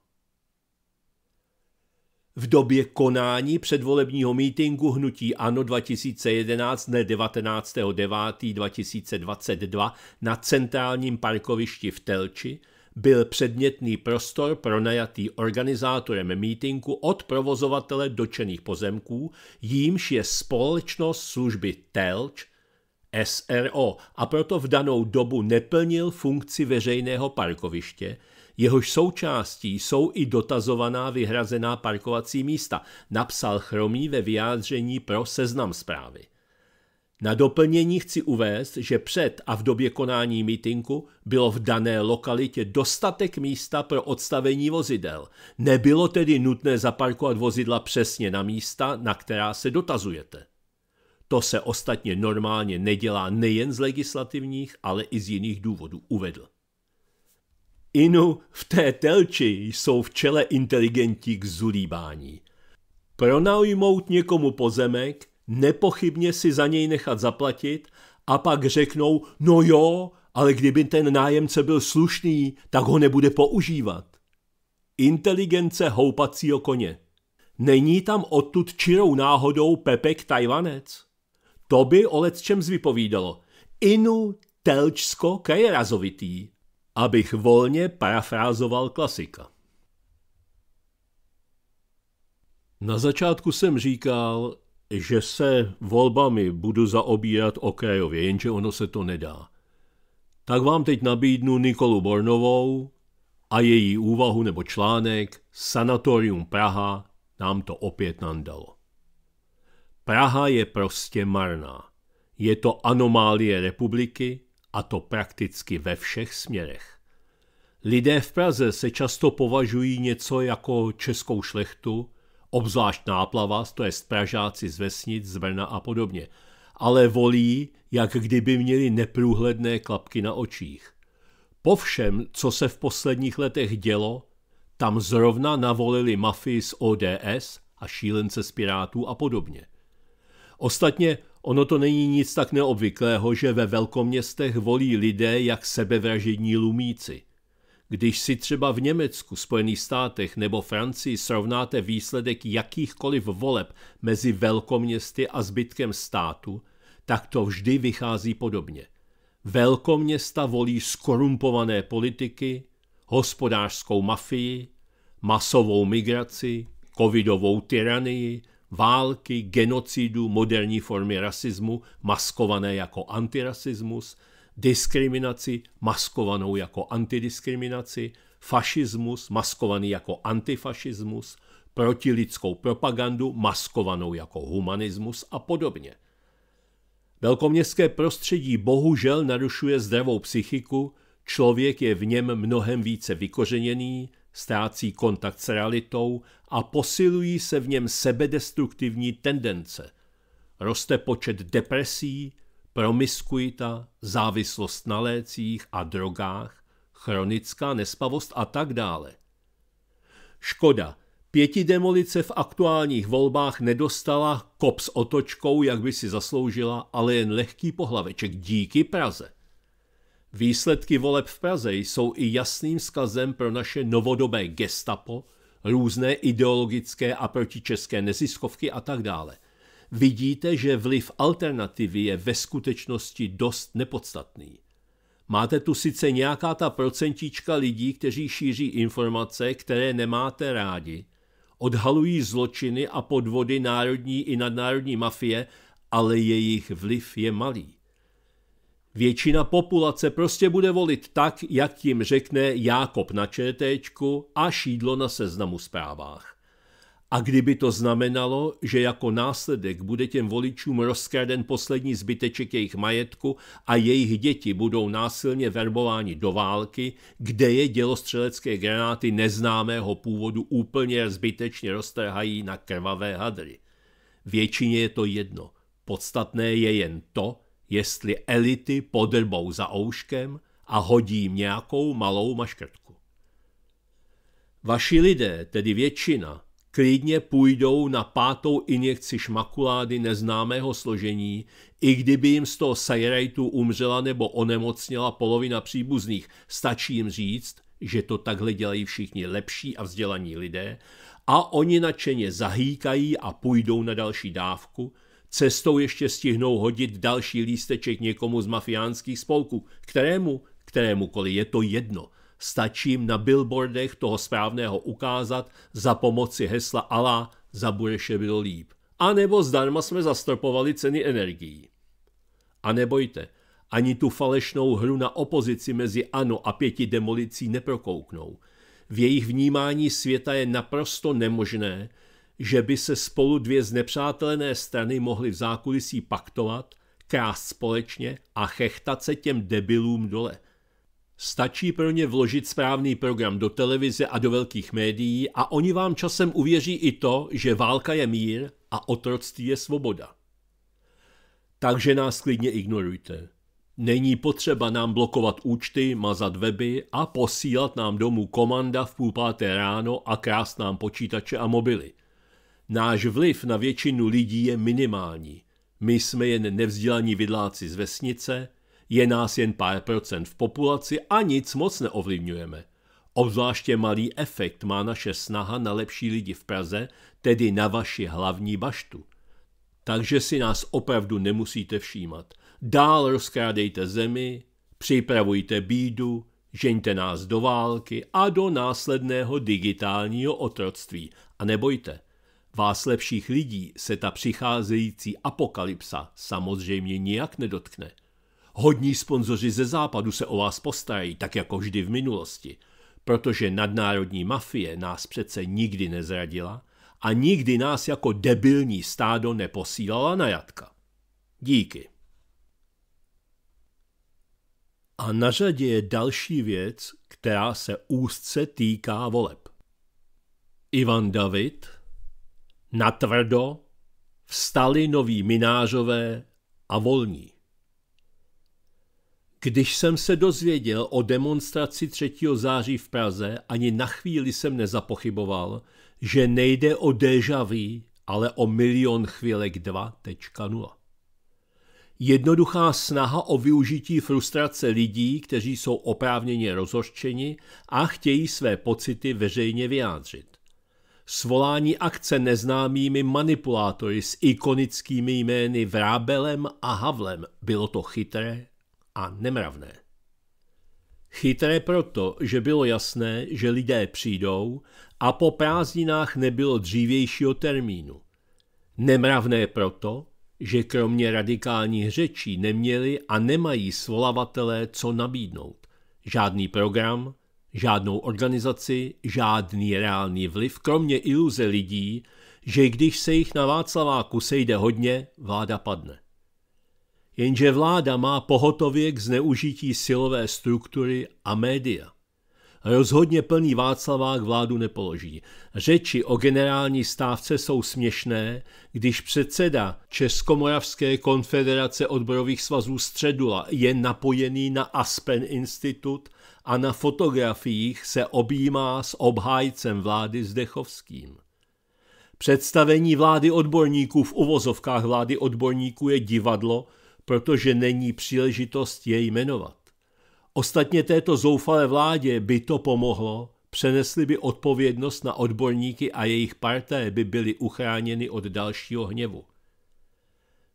V době konání předvolebního mítingu hnutí ANO 2011 dne 19.9.2022 na centrálním parkovišti v Telči byl předmětný prostor pronajatý organizátorem mítinku od provozovatele dočených pozemků, jímž je společnost služby TELČ, SRO a proto v danou dobu neplnil funkci veřejného parkoviště, jehož součástí jsou i dotazovaná vyhrazená parkovací místa, napsal Chromý ve vyjádření pro seznam zprávy. Na doplnění chci uvést, že před a v době konání mítinku bylo v dané lokalitě dostatek místa pro odstavení vozidel. Nebylo tedy nutné zaparkovat vozidla přesně na místa, na která se dotazujete. To se ostatně normálně nedělá nejen z legislativních, ale i z jiných důvodů, uvedl. Inu, v té telči jsou v čele inteligentí k zulíbání. Pronaujmout někomu pozemek, nepochybně si za něj nechat zaplatit a pak řeknou, no jo, ale kdyby ten nájemce byl slušný, tak ho nebude používat. Inteligence houpacího koně. Není tam odtud čirou náhodou Pepek Tajvanec? To by o čem zvypovídalo. Inu telčsko kajerazovitý, abych volně parafrázoval klasika. Na začátku jsem říkal, že se volbami budu zaobírat okrajově, jenže ono se to nedá. Tak vám teď nabídnu Nikolu Bornovou a její úvahu nebo článek Sanatorium Praha nám to opět nandalo. Praha je prostě marná. Je to anomálie republiky a to prakticky ve všech směrech. Lidé v Praze se často považují něco jako českou šlechtu, obzvlášť náplava, to je Pražáci z vesnic, z Brna a podobně, ale volí, jak kdyby měli neprůhledné klapky na očích. Po všem, co se v posledních letech dělo, tam zrovna navolili mafii z ODS a šílence z Pirátů a podobně. Ostatně ono to není nic tak neobvyklého, že ve velkoměstech volí lidé jak sebevražední lumíci – když si třeba v Německu, Spojených státech nebo Francii srovnáte výsledek jakýchkoliv voleb mezi velkoměsty a zbytkem státu, tak to vždy vychází podobně. Velkoměsta volí skorumpované politiky, hospodářskou mafii, masovou migraci, covidovou tyranii, války, genocidu, moderní formy rasismu, maskované jako antirasismus – diskriminaci maskovanou jako antidiskriminaci, fašismus maskovaný jako antifašismus, protilidskou propagandu maskovanou jako humanismus a podobně. Velkoměstské prostředí bohužel narušuje zdravou psychiku, člověk je v něm mnohem více vykořeněný, ztrácí kontakt s realitou a posilují se v něm sebedestruktivní tendence. Roste počet depresí, promiskuita, závislost na lécích a drogách, chronická nespavost a tak dále. Škoda, pěti demolice v aktuálních volbách nedostala kop s otočkou, jak by si zasloužila, ale jen lehký pohlaveček díky Praze. Výsledky voleb v Praze jsou i jasným skazem pro naše novodobé gestapo, různé ideologické a protičeské neziskovky a tak dále – vidíte, že vliv alternativy je ve skutečnosti dost nepodstatný. Máte tu sice nějaká ta procentička lidí, kteří šíří informace, které nemáte rádi, odhalují zločiny a podvody národní i nadnárodní mafie, ale jejich vliv je malý. Většina populace prostě bude volit tak, jak jim řekne Jákob na čertéčku a šídlo na seznamu zprávách. A kdyby to znamenalo, že jako následek bude těm voličům rozkraden poslední zbyteček jejich majetku a jejich děti budou násilně verbováni do války, kde je dělostřelecké granáty neznámého původu úplně zbytečně roztrhají na krvavé hadry. Většině je to jedno. Podstatné je jen to, jestli elity podrbou za ouškem a hodí jim nějakou malou maškrtku. Vaši lidé, tedy většina, klidně půjdou na pátou injekci šmakulády neznámého složení, i kdyby jim z toho sajrajtu umřela nebo onemocněla polovina příbuzných. Stačí jim říct, že to takhle dělají všichni lepší a vzdělaní lidé a oni nadšeně zahýkají a půjdou na další dávku, cestou ještě stihnou hodit další lísteček někomu z mafiánských spolků, kterému, kterémukoliv je to jedno – Stačí jim na billboardech toho správného ukázat za pomoci hesla Alá za Bureše bylo líp. A nebo zdarma jsme zastropovali ceny energií. A nebojte, ani tu falešnou hru na opozici mezi ANO a pěti demolicí neprokouknou. V jejich vnímání světa je naprosto nemožné, že by se spolu dvě znepřátelené strany mohly v zákulisí paktovat, krást společně a chechtat se těm debilům dole – Stačí pro ně vložit správný program do televize a do velkých médií a oni vám časem uvěří i to, že válka je mír a otroctví je svoboda. Takže nás klidně ignorujte. Není potřeba nám blokovat účty, mazat weby a posílat nám domů komanda v půl páté ráno a krást nám počítače a mobily. Náš vliv na většinu lidí je minimální. My jsme jen nevzdělaní vidláci z vesnice – je nás jen pár procent v populaci a nic moc neovlivňujeme. Obzvláště malý efekt má naše snaha na lepší lidi v Praze, tedy na vaši hlavní baštu. Takže si nás opravdu nemusíte všímat. Dál rozkrádejte zemi, připravujte bídu, žeňte nás do války a do následného digitálního otroctví. A nebojte, vás lepších lidí se ta přicházející apokalypsa samozřejmě nijak nedotkne. Hodní sponzoři ze západu se o vás postarají, tak jako vždy v minulosti, protože nadnárodní mafie nás přece nikdy nezradila a nikdy nás jako debilní stádo neposílala na jatka. Díky. A na řadě je další věc, která se úzce týká voleb. Ivan David, natvrdo, vstali noví minářové a volní. Když jsem se dozvěděl o demonstraci 3. září v Praze, ani na chvíli jsem nezapochyboval, že nejde o déjà vu, ale o milion chvílek 2.0. Jednoduchá snaha o využití frustrace lidí, kteří jsou oprávněně rozhořčeni a chtějí své pocity veřejně vyjádřit. Svolání akce neznámými manipulátory s ikonickými jmény Vrábelem a Havlem bylo to chytré, a nemravné. Chytré proto, že bylo jasné, že lidé přijdou a po prázdninách nebylo dřívějšího termínu. Nemravné proto, že kromě radikálních řečí neměli a nemají svolavatelé co nabídnout. Žádný program, žádnou organizaci, žádný reálný vliv, kromě iluze lidí, že když se jich na Václaváku sejde hodně, vláda padne. Jenže vláda má pohotově k zneužití silové struktury a média. Rozhodně plný Václavák vládu nepoloží. Řeči o generální stávce jsou směšné, když předseda Českomoravské konfederace odborových svazů Středula je napojený na Aspen Institut a na fotografiích se objímá s obhájcem vlády Zdechovským. Představení vlády odborníků v uvozovkách vlády odborníků je divadlo, protože není příležitost jej jmenovat. Ostatně této zoufalé vládě by to pomohlo, přenesli by odpovědnost na odborníky a jejich parté by byly uchráněny od dalšího hněvu.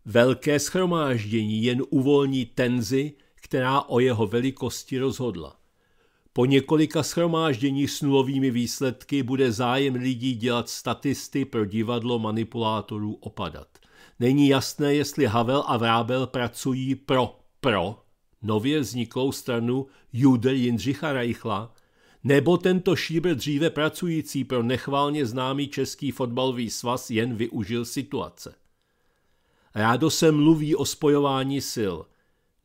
Velké schromáždění jen uvolní tenzi, která o jeho velikosti rozhodla. Po několika schromáždění s nulovými výsledky bude zájem lidí dělat statisty pro divadlo manipulátorů opadat. Není jasné, jestli Havel a Vrábel pracují pro pro nově vzniklou stranu Jude Jindřicha Rajchla, nebo tento šíbr dříve pracující pro nechválně známý český fotbalový svaz jen využil situace. Rádo se mluví o spojování sil.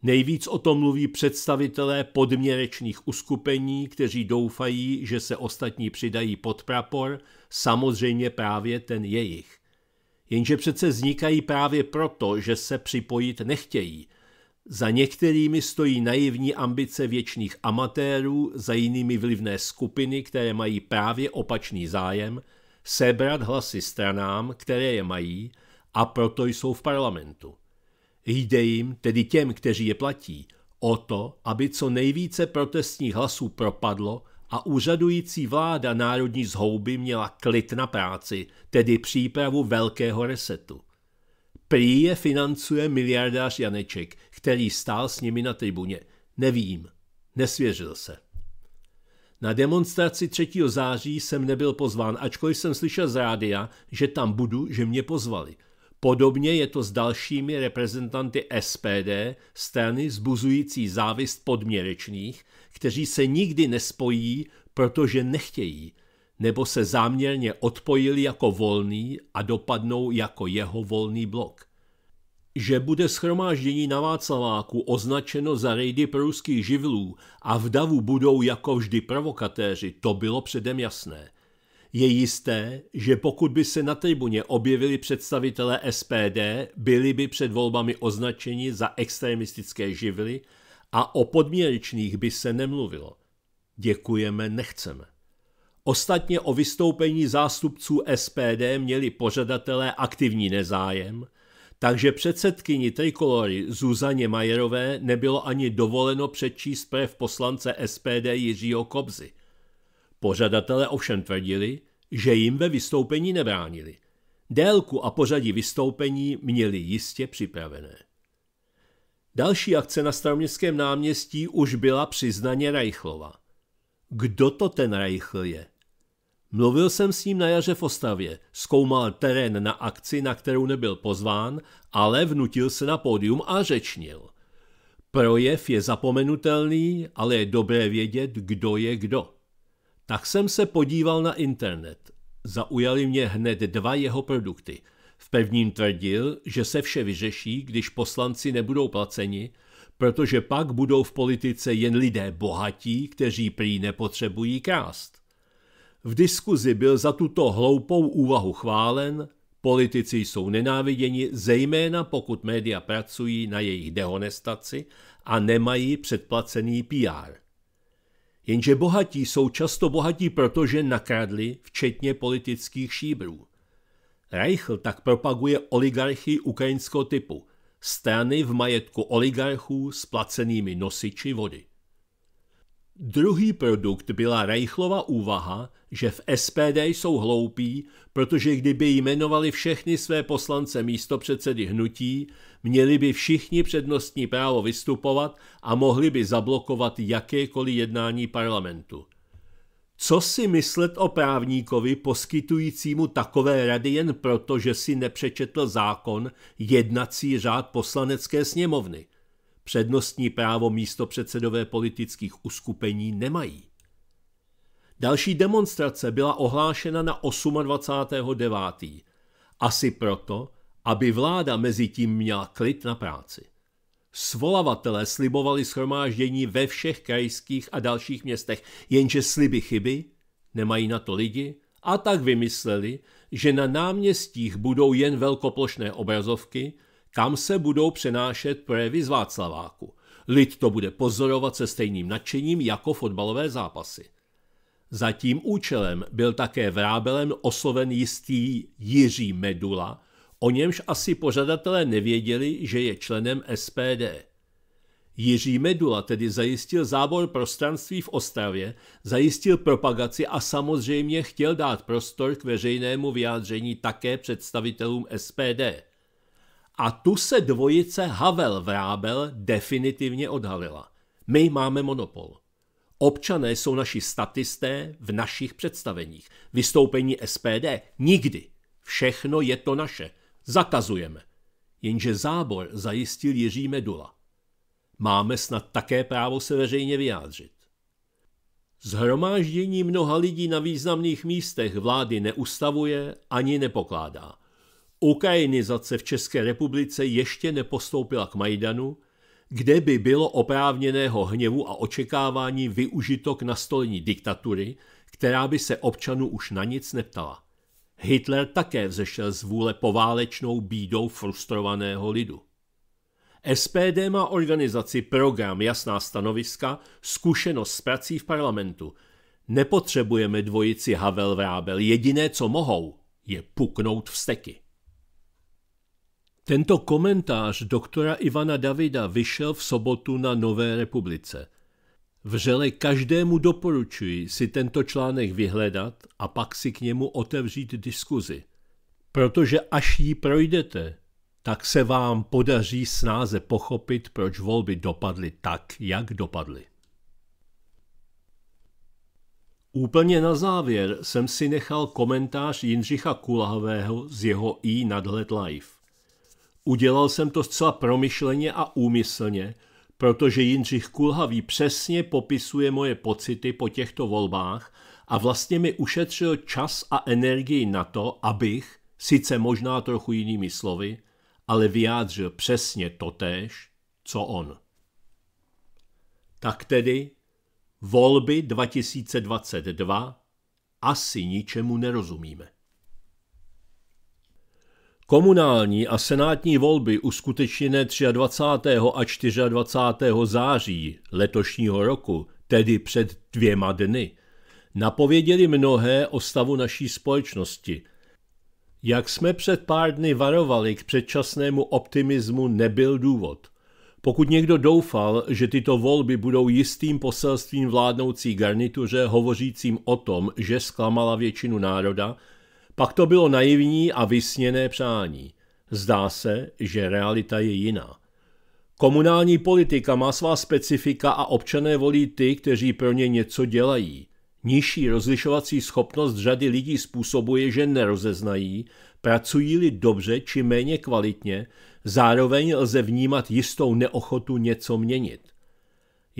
Nejvíc o tom mluví představitelé podměrečných uskupení, kteří doufají, že se ostatní přidají pod prapor, samozřejmě právě ten jejich jenže přece vznikají právě proto, že se připojit nechtějí. Za některými stojí naivní ambice věčných amatérů, za jinými vlivné skupiny, které mají právě opačný zájem, sebrat hlasy stranám, které je mají, a proto jsou v parlamentu. Jde jim, tedy těm, kteří je platí, o to, aby co nejvíce protestních hlasů propadlo a úřadující vláda národní zhouby měla klid na práci, tedy přípravu velkého resetu. Prý je financuje miliardář Janeček, který stál s nimi na tribuně. Nevím, nesvěřil se. Na demonstraci 3. září jsem nebyl pozván, ačkoliv jsem slyšel z rádia, že tam budu, že mě pozvali – Podobně je to s dalšími reprezentanty SPD, strany zbuzující závist podměrečných, kteří se nikdy nespojí, protože nechtějí, nebo se záměrně odpojili jako volný a dopadnou jako jeho volný blok. Že bude schromáždění na Václaváku označeno za rejdy pruských živlů a v davu budou jako vždy provokatéři, to bylo předem jasné – je jisté, že pokud by se na tribuně objevili představitelé SPD, byli by před volbami označeni za extremistické živly a o podměrečných by se nemluvilo. Děkujeme, nechceme. Ostatně o vystoupení zástupců SPD měli pořadatelé aktivní nezájem, takže předsedkyni trikolory Zuzaně Majerové nebylo ani dovoleno přečíst projev poslance SPD Jiřího Kobzy. Pořadatelé ovšem tvrdili, že jim ve vystoupení nebránili. Délku a pořadí vystoupení měli jistě připravené. Další akce na staroměstském náměstí už byla přiznaně Rajchlova. Kdo to ten Rajchl je? Mluvil jsem s ním na jaře v Ostavě, zkoumal terén na akci, na kterou nebyl pozván, ale vnutil se na pódium a řečnil. Projev je zapomenutelný, ale je dobré vědět, kdo je kdo. Tak jsem se podíval na internet. Zaujali mě hned dva jeho produkty. V prvním tvrdil, že se vše vyřeší, když poslanci nebudou placeni, protože pak budou v politice jen lidé bohatí, kteří prý nepotřebují krást. V diskuzi byl za tuto hloupou úvahu chválen, politici jsou nenáviděni, zejména pokud média pracují na jejich dehonestaci a nemají předplacený PR. Jenže bohatí jsou často bohatí proto, že nakradli, včetně politických šíbrů. Reichl tak propaguje oligarchii ukrajinského typu, strany v majetku oligarchů s placenými nosiči vody. Druhý produkt byla Reichlova úvaha, že v SPD jsou hloupí, protože kdyby jmenovali všechny své poslance místo předsedy hnutí, měli by všichni přednostní právo vystupovat a mohli by zablokovat jakékoliv jednání parlamentu. Co si myslet o právníkovi poskytujícímu takové rady jen proto, že si nepřečetl zákon jednací řád poslanecké sněmovny – Přednostní právo místo předsedové politických uskupení nemají. Další demonstrace byla ohlášena na 28.9. Asi proto, aby vláda mezi tím měla klid na práci. Svolavatelé slibovali schromáždění ve všech krajských a dalších městech, jenže sliby chyby, nemají na to lidi, a tak vymysleli, že na náměstích budou jen velkoplošné obrazovky, kam se budou přenášet projevy z Václaváku. Lid to bude pozorovat se stejným nadšením jako fotbalové zápasy. Za tím účelem byl také vrábelem osloven jistý Jiří Medula, o němž asi pořadatelé nevěděli, že je členem SPD. Jiří Medula tedy zajistil zábor prostranství v Ostravě, zajistil propagaci a samozřejmě chtěl dát prostor k veřejnému vyjádření také představitelům SPD. A tu se dvojice Havel Vrábel definitivně odhalila. My máme monopol. Občané jsou naši statisté v našich představeních. Vystoupení SPD nikdy. Všechno je to naše. Zakazujeme. Jenže zábor zajistil Jiří Medula. Máme snad také právo se veřejně vyjádřit. Zhromáždění mnoha lidí na významných místech vlády neustavuje ani nepokládá. Ukrajinizace v České republice ještě nepostoupila k Majdanu, kde by bylo oprávněného hněvu a očekávání využito k nastolení diktatury, která by se občanů už na nic neptala. Hitler také vzešel z vůle poválečnou bídou frustrovaného lidu. SPD má organizaci program Jasná stanoviska, zkušenost s prací v parlamentu. Nepotřebujeme dvojici Havel Vrábel, jediné co mohou je puknout vsteky. Tento komentář doktora Ivana Davida vyšel v sobotu na Nové republice. Vřele každému doporučuji si tento článek vyhledat a pak si k němu otevřít diskuzi. Protože až ji projdete, tak se vám podaří snáze pochopit, proč volby dopadly tak, jak dopadly. Úplně na závěr jsem si nechal komentář Jindřicha Kulahového z jeho i nadhled live. Udělal jsem to zcela promyšleně a úmyslně, protože Jindřich Kulhavý přesně popisuje moje pocity po těchto volbách a vlastně mi ušetřil čas a energii na to, abych, sice možná trochu jinými slovy, ale vyjádřil přesně totéž, co on. Tak tedy volby 2022 asi ničemu nerozumíme. Komunální a senátní volby uskutečněné 23. a 24. září letošního roku, tedy před dvěma dny, napověděli mnohé o stavu naší společnosti. Jak jsme před pár dny varovali, k předčasnému optimismu nebyl důvod. Pokud někdo doufal, že tyto volby budou jistým poselstvím vládnoucí garnituře hovořícím o tom, že zklamala většinu národa, pak to bylo naivní a vysněné přání. Zdá se, že realita je jiná. Komunální politika má svá specifika a občané volí ty, kteří pro ně něco dělají. Nižší rozlišovací schopnost řady lidí způsobuje, že nerozeznají, pracují-li dobře či méně kvalitně, zároveň lze vnímat jistou neochotu něco měnit.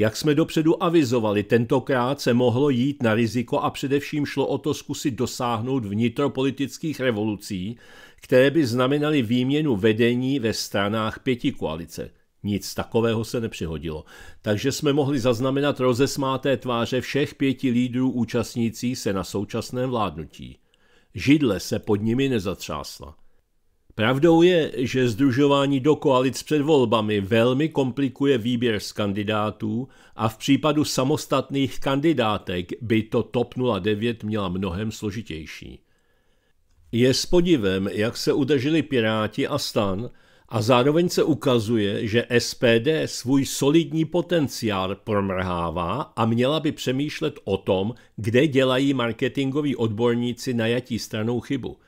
Jak jsme dopředu avizovali, tentokrát se mohlo jít na riziko a především šlo o to zkusit dosáhnout vnitropolitických revolucí, které by znamenaly výměnu vedení ve stranách pěti koalice. Nic takového se nepřihodilo. Takže jsme mohli zaznamenat rozesmáté tváře všech pěti lídrů účastnící se na současném vládnutí. Židle se pod nimi nezatřásla. Pravdou je, že združování do koalic před volbami velmi komplikuje výběr z kandidátů a v případu samostatných kandidátek by to TOP 09 měla mnohem složitější. Je s podivem, jak se udrželi Piráti a stan a zároveň se ukazuje, že SPD svůj solidní potenciál promrhává a měla by přemýšlet o tom, kde dělají marketingoví odborníci najatí stranou chybu –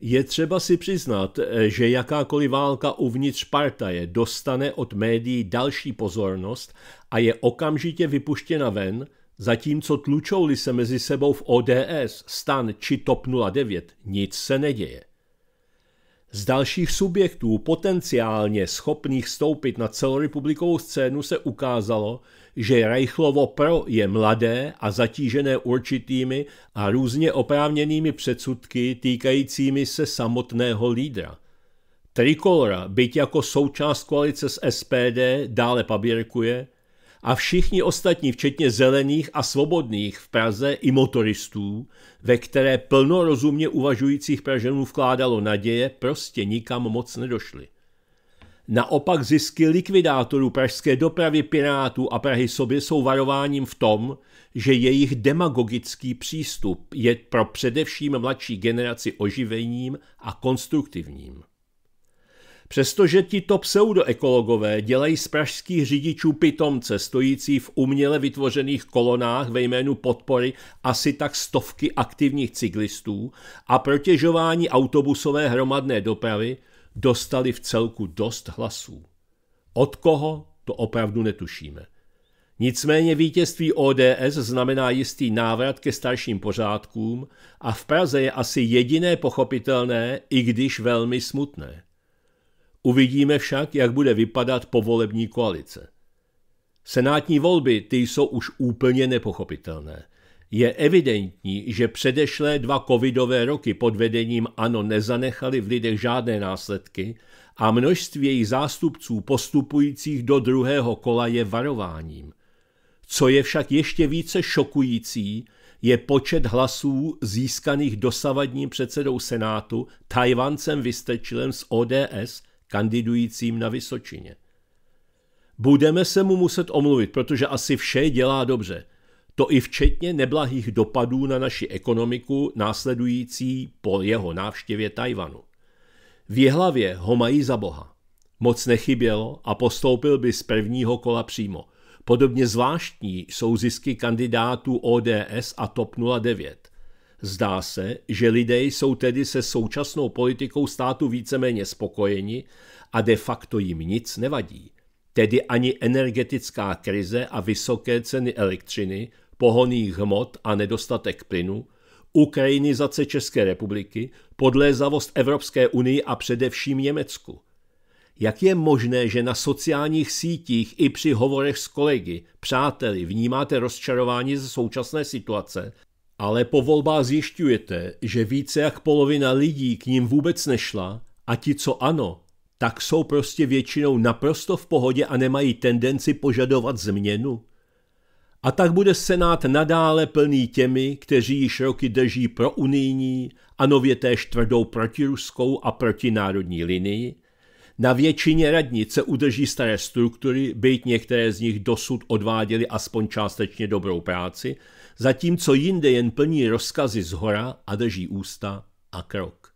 je třeba si přiznat, eh, že jakákoliv válka uvnitř partaje dostane od médií další pozornost a je okamžitě vypuštěna ven, zatímco tlučou-li se mezi sebou v ODS, stan či TOP 09, nic se neděje. Z dalších subjektů potenciálně schopných stoupit na celorepublikovou scénu se ukázalo, že Reichlovo pro je mladé a zatížené určitými a různě oprávněnými předsudky týkajícími se samotného lídra. Trikolora, byť jako součást koalice s SPD, dále pabírkuje – a všichni ostatní, včetně zelených a svobodných v Praze i motoristů, ve které plno rozumně uvažujících Pražanů vkládalo naděje, prostě nikam moc nedošly. Naopak zisky likvidátorů pražské dopravy Pirátů a Prahy sobě jsou varováním v tom, že jejich demagogický přístup je pro především mladší generaci oživením a konstruktivním. Přestože tito pseudoekologové dělají z pražských řidičů pitomce stojící v uměle vytvořených kolonách ve jménu podpory asi tak stovky aktivních cyklistů a protěžování autobusové hromadné dopravy, dostali v celku dost hlasů. Od koho, to opravdu netušíme. Nicméně vítězství ODS znamená jistý návrat ke starším pořádkům a v Praze je asi jediné pochopitelné, i když velmi smutné. Uvidíme však, jak bude vypadat povolební koalice. Senátní volby ty jsou už úplně nepochopitelné. Je evidentní, že předešlé dva covidové roky pod vedením ANO nezanechali v lidech žádné následky a množství jejich zástupců postupujících do druhého kola je varováním. Co je však ještě více šokující, je počet hlasů získaných dosavadním předsedou Senátu, Tajvancem Vystečilem z ODS, kandidujícím na Vysočině. Budeme se mu muset omluvit, protože asi vše dělá dobře. To i včetně neblahých dopadů na naši ekonomiku následující po jeho návštěvě Tajvanu. V Jehlavě ho mají za boha. Moc nechybělo a postoupil by z prvního kola přímo. Podobně zvláštní jsou zisky kandidátů ODS a TOP 09. Zdá se, že lidé jsou tedy se současnou politikou státu víceméně spokojeni a de facto jim nic nevadí. Tedy ani energetická krize a vysoké ceny elektřiny, pohoných hmot a nedostatek plynu, ukrajinizace České republiky, podlézavost Evropské unii a především Německu. Jak je možné, že na sociálních sítích i při hovorech s kolegy, přáteli vnímáte rozčarování ze současné situace ale po volbách zjišťujete, že více jak polovina lidí k ním vůbec nešla a ti, co ano, tak jsou prostě většinou naprosto v pohodě a nemají tendenci požadovat změnu. A tak bude Senát nadále plný těmi, kteří již roky drží pro unijní a nově též tvrdou protiruskou a protinárodní linii, na většině radnic se udrží staré struktury, byť některé z nich dosud odváděly aspoň částečně dobrou práci, zatímco jinde jen plní rozkazy z hora a drží ústa a krok.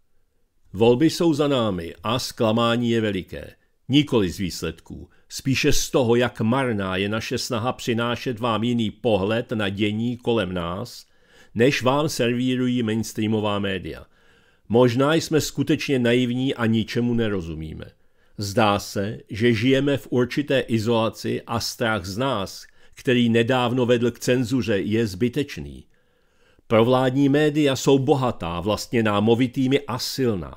Volby jsou za námi a zklamání je veliké. Nikoli z výsledků, spíše z toho, jak marná je naše snaha přinášet vám jiný pohled na dění kolem nás, než vám servírují mainstreamová média. Možná jsme skutečně naivní a ničemu nerozumíme. Zdá se, že žijeme v určité izolaci a strach z nás, který nedávno vedl k cenzuře, je zbytečný. Provládní média jsou bohatá, vlastně námovitými a silná.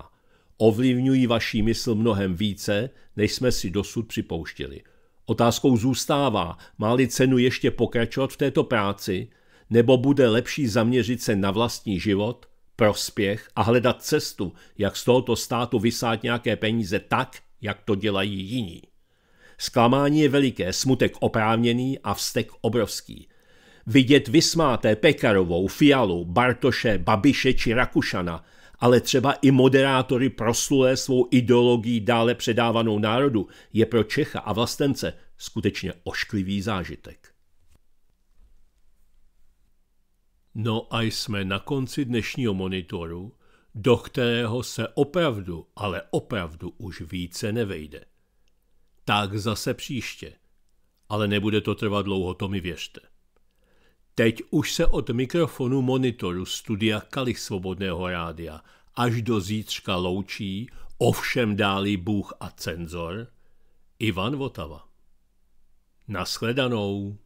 Ovlivňují vaší mysl mnohem více, než jsme si dosud připouštěli. Otázkou zůstává, má-li cenu ještě pokračovat v této práci, nebo bude lepší zaměřit se na vlastní život, prospěch a hledat cestu, jak z tohoto státu vysát nějaké peníze tak, jak to dělají jiní. Zklamání je veliké, smutek oprávněný a vztek obrovský. Vidět vysmáté Pekarovou, Fialu, Bartoše, Babiše či Rakušana, ale třeba i moderátory proslulé svou ideologií dále předávanou národu, je pro Čecha a vlastence skutečně ošklivý zážitek. No a jsme na konci dnešního monitoru, do kterého se opravdu, ale opravdu už více nevejde. Tak zase příště. Ale nebude to trvat dlouho, to mi věřte. Teď už se od mikrofonu monitoru studia Kalich Svobodného rádia až do zítřka loučí, ovšem dálí Bůh a cenzor, Ivan Votava. Naschledanou.